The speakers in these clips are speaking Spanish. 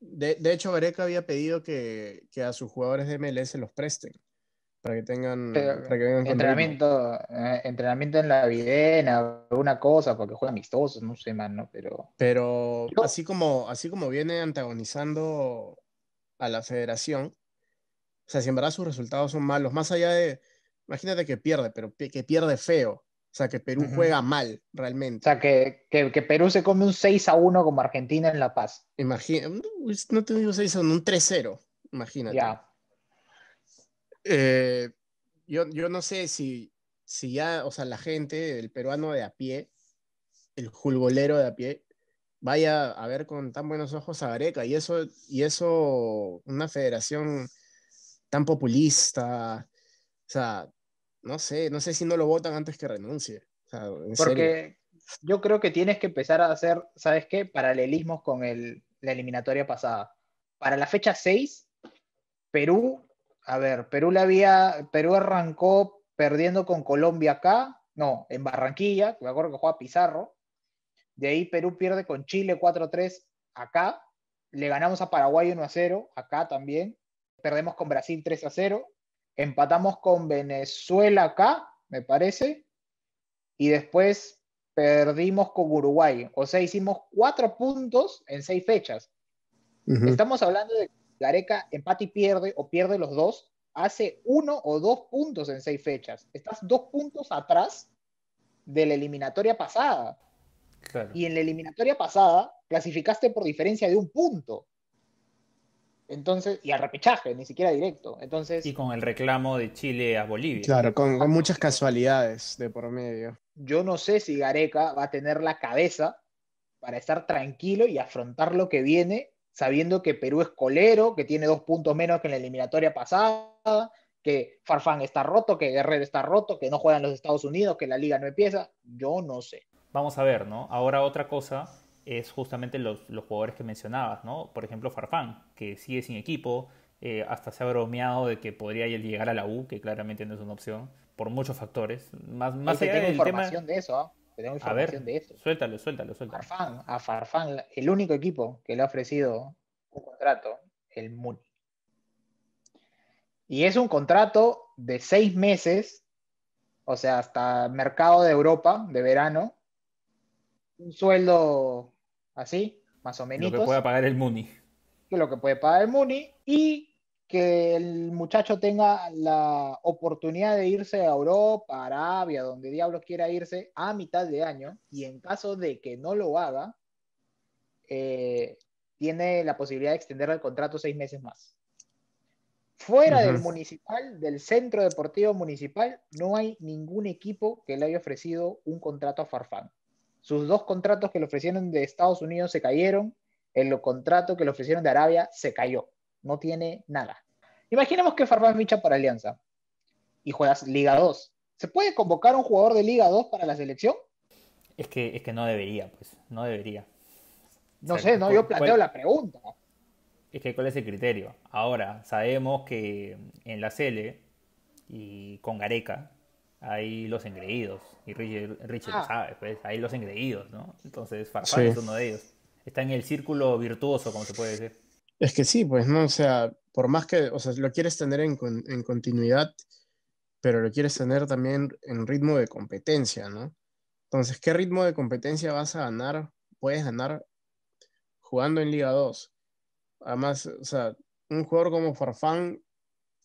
De, de hecho, Gareca había pedido que, a sus jugadores de MLS los presten para que tengan entrenamiento, eh, entrenamiento en la videna, alguna cosa, porque juegan amistosos, no sé, más. Pero, Pero así, como, así como viene antagonizando a la federación, o sea, si en verdad sus resultados son malos, más allá de, imagínate que pierde, pero que pierde feo. O sea, que Perú juega mal, realmente. O sea, que, Perú se come un 6 a 1 como Argentina en La Paz. Imagínate, pues, no te digo 6 a 1, un 3-0, imagínate. Eh, yo, no sé si, si ya, o sea, la gente, el peruano de a pie, el julgolero de a pie, vaya a ver con tan buenos ojos a Areca. Y eso, y eso una federación tan populista, o sea, no sé, no sé si no lo votan antes que renuncie. Porque yo creo que tienes que empezar a hacer, ¿sabes qué? Paralelismos con la eliminatoria pasada. Para la fecha 6, Perú, a ver, Perú la había, Perú arrancó perdiendo con Colombia acá, no, en Barranquilla, me acuerdo que juega Pizarro. De ahí Perú pierde con Chile 4-3 acá. Le ganamos a Paraguay 1-0 acá también. Perdemos con Brasil 3-0 Empatamos con Venezuela acá, me parece. Y después perdimos con Uruguay. O sea, hicimos cuatro puntos en seis fechas. Estamos hablando de que Gareca empate y pierde o pierde los dos, hace uno o dos puntos en seis fechas. Estás dos puntos atrás de la eliminatoria pasada. Y en la eliminatoria pasada clasificaste por diferencia de un punto. Entonces, y al repechaje, ni siquiera directo. Entonces, y con el reclamo de Chile a Bolivia. Claro, con, muchas casualidades de por medio. Yo no sé si Gareca va a tener la cabeza para estar tranquilo y afrontar lo que viene, sabiendo que Perú es colero, que tiene dos puntos menos que en la eliminatoria pasada, que Farfán está roto, que Guerrero está roto, que no juegan los Estados Unidos, que la liga no empieza. Yo no sé. Vamos a ver, ¿no? Ahora otra cosa es justamente los, jugadores que mencionabas, ¿no? Por ejemplo, Farfán, que sigue sin equipo, eh, hasta se ha bromeado de que podría llegar a la U, que claramente no es una opción, por muchos factores. Más, más allá tengo información de eso, ¿ah? ¿eh? tengo información a de eso. Suéltalo, suéltalo, suéltalo. Farfán, a Farfán, el único equipo que le ha ofrecido un contrato, el Muni. Y es un contrato de seis meses, o sea, hasta mercado de Europa, de verano, un sueldo así, más o menos. Lo que pueda pagar el Muni. Que lo que puede pagar el Muni y que el muchacho tenga la oportunidad de irse a Europa, Arabia, donde diablos quiera irse a mitad de año y en caso de que no lo haga, eh, tiene la posibilidad de extender el contrato seis meses más. Fuera del municipal, del centro deportivo municipal, no hay ningún equipo que le haya ofrecido un contrato a Farfán. Sus dos contratos que le ofrecieron de Estados Unidos se cayeron. El contrato que le ofrecieron de Arabia se cayó. No tiene nada. Imaginemos que Farfán ficha para Alianza y juegas Liga 2. ¿Se puede convocar un jugador de Liga 2 para la selección? Es que, es que no debería, pues. No debería. No sé, no, yo planteo la pregunta. Es que, ¿cuál es el criterio? Ahora, sabemos que en la Sele y con Gareca, hay los engreídos, y Richie, lo ah. sabe, pues, hay los engreídos, ¿no? Entonces Farfán es uno de ellos. Está en el círculo virtuoso, como se puede decir. Es que sí, pues, ¿no? O sea, por más que, o sea, lo quieres tener en, en continuidad, pero lo quieres tener también en ritmo de competencia, ¿no? Entonces, ¿qué ritmo de competencia vas a ganar? Puedes ganar jugando en Liga 2. Además, o sea, un jugador como Farfán,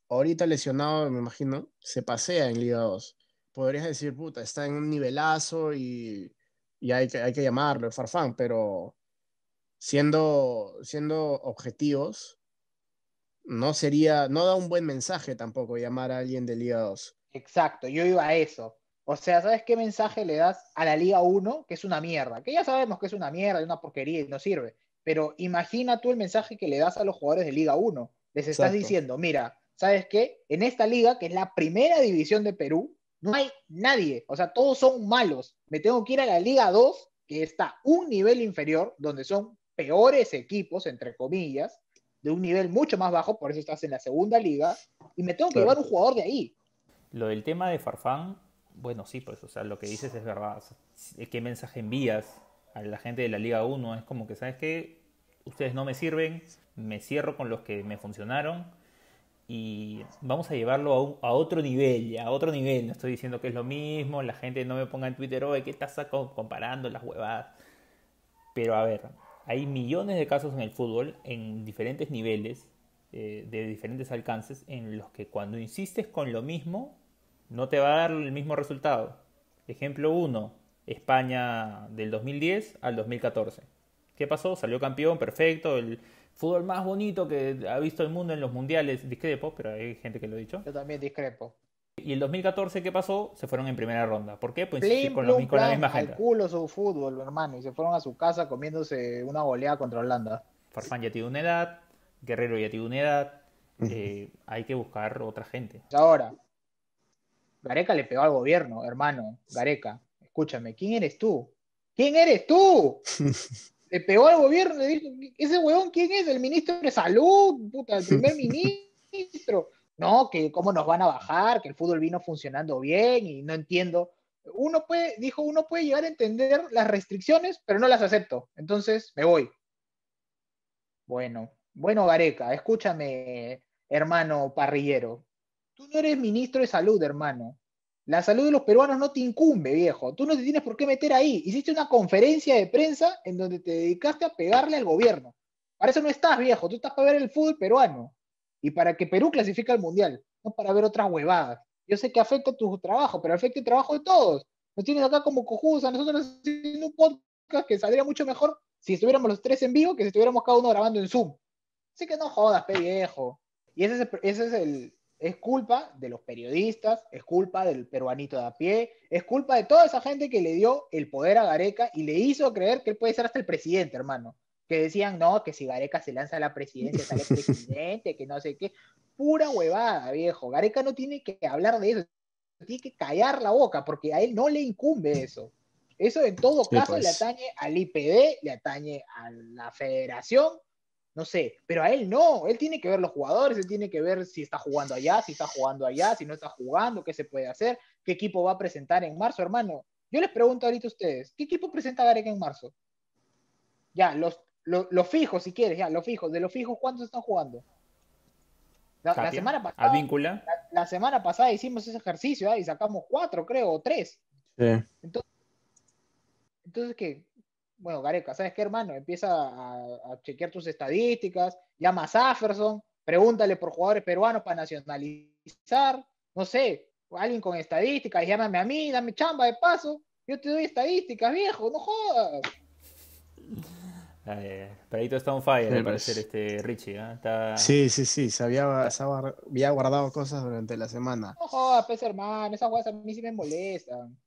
ahorita lesionado, me imagino, se pasea en Liga 2 podrías decir, puta, está en un nivelazo y, y hay, que, hay que llamarlo el Farfán, pero siendo, siendo objetivos, no sería, no da un buen mensaje tampoco llamar a alguien de Liga 2. Exacto, yo iba a eso. O sea, ¿sabes qué mensaje le das a la Liga 1? Que es una mierda, que ya sabemos que es una mierda, es una porquería y no sirve. Pero imagina tú el mensaje que le das a los jugadores de Liga 1. Les estás diciendo, mira, ¿sabes qué? En esta liga, que es la primera división de Perú, no hay nadie, o sea, todos son malos. Me tengo que ir a la Liga 2, que está un nivel inferior, donde son peores equipos, entre comillas, de un nivel mucho más bajo, por eso estás en la segunda liga, y me tengo que llevar un jugador de ahí. Lo del tema de Farfán, bueno, sí, pues, o sea, lo que dices es verdad. Eh, ¿Qué mensaje envías a la gente de la Liga 1? Es como que, ¿sabes qué? Ustedes no me sirven, me cierro con los que me funcionaron y vamos a llevarlo a, otro nivel, a otro nivel. No estoy diciendo que es lo mismo, la gente no me ponga en Twitter, oye, ¿qué estás comparando las huevadas? Pero a ver, hay millones de casos en el fútbol, en diferentes niveles, eh, de diferentes alcances, en los que cuando insistes con lo mismo, no te va a dar el mismo resultado. Ejemplo 1, España del 2010 al 2014. ¿Qué pasó? Salió campeón, perfecto, el fútbol más bonito que ha visto el mundo en los mundiales, discrepo, pero hay gente que lo ha dicho. Yo también discrepo. Y el 2014, ¿qué pasó? Se fueron en primera ronda. ¿Por qué? Pues con, la misma gente. culo su fútbol, hermano. Y se fueron a su casa comiéndose una goleada contra Holanda. Farfán ya tiene una edad, Guerrero ya tiene una edad. Eh, hay que buscar otra gente. Ahora, Gareca le pegó al gobierno, hermano. Gareca, escúchame, ¿quién eres tú? ¿Quién eres tú? le pegó al gobierno, le dijo, ese huevón, ¿quién es? El ministro de Salud, puta, el primer ministro. No, que cómo nos van a bajar, que el fútbol vino funcionando bien y no entiendo. Uno puede, dijo, uno puede llegar a entender las restricciones, pero no las acepto. Entonces, me voy. Bueno, bueno, Gareca, escúchame, hermano parrillero. Tú no eres ministro de salud, hermano. La salud de los peruanos no te incumbe, viejo. Tú no te tienes por qué meter ahí. Hiciste una conferencia de prensa en donde te dedicaste a pegarle al gobierno. Para eso no estás, viejo. Tú estás para ver el fútbol peruano y para que Perú clasifique al mundial, no para ver otras huevadas. Yo sé que afecta tu trabajo, pero afecta el trabajo de todos. Nos tienes acá como cojudos, nosotros haciendo un podcast que saldría mucho mejor si estuviéramos los tres en vivo que si estuviéramos cada uno grabando en Zoom. Así que no jodas, pe viejo. Y ese es el, es culpa de los periodistas, es culpa del peruanito de a pie, es culpa de toda esa gente que le dio el poder a Gareca y le hizo creer que él puede ser hasta el presidente, hermano. Que decían, no, que si Gareca se lanza a la presidencia, sale presidente, que no sé qué. Pura huevada, viejo. Gareca no tiene que hablar de eso, tiene que callar la boca, porque a él no le incumbe eso. Eso en todo caso le pues. atañe al IPD, le atañe a la federación no sé, pero a él no, él tiene que ver los jugadores, él tiene que ver si está jugando allá, si está jugando allá, si no está jugando, qué se puede hacer, qué equipo va a presentar en marzo, hermano. Yo les pregunto ahorita a ustedes, ¿qué equipo presenta Gareca en marzo? Ya, los, los, fijos, si quieres, ya, los fijos, de los fijos, ¿cuántos están jugando? La, semana pasada. La, la, semana pasada hicimos ese ejercicio ¿ah? y sacamos cuatro, creo, o tres. entonces, ¿qué? bueno, Gareca, ¿sabes qué, hermano? Empieza a, chequear tus estadísticas, llama a Safferson, pregúntale por jugadores peruanos para nacionalizar, no sé, alguien con estadísticas, llámame a mí, dame chamba de paso, yo te doy estadísticas, viejo, no jodas. Ah, ahí está on fire, al pues. este Richie. ¿ah? Sí, sí, sí, se había, guardado cosas durante la semana. No jodas, pues, hermano, esas cosas a mí sí me molestan.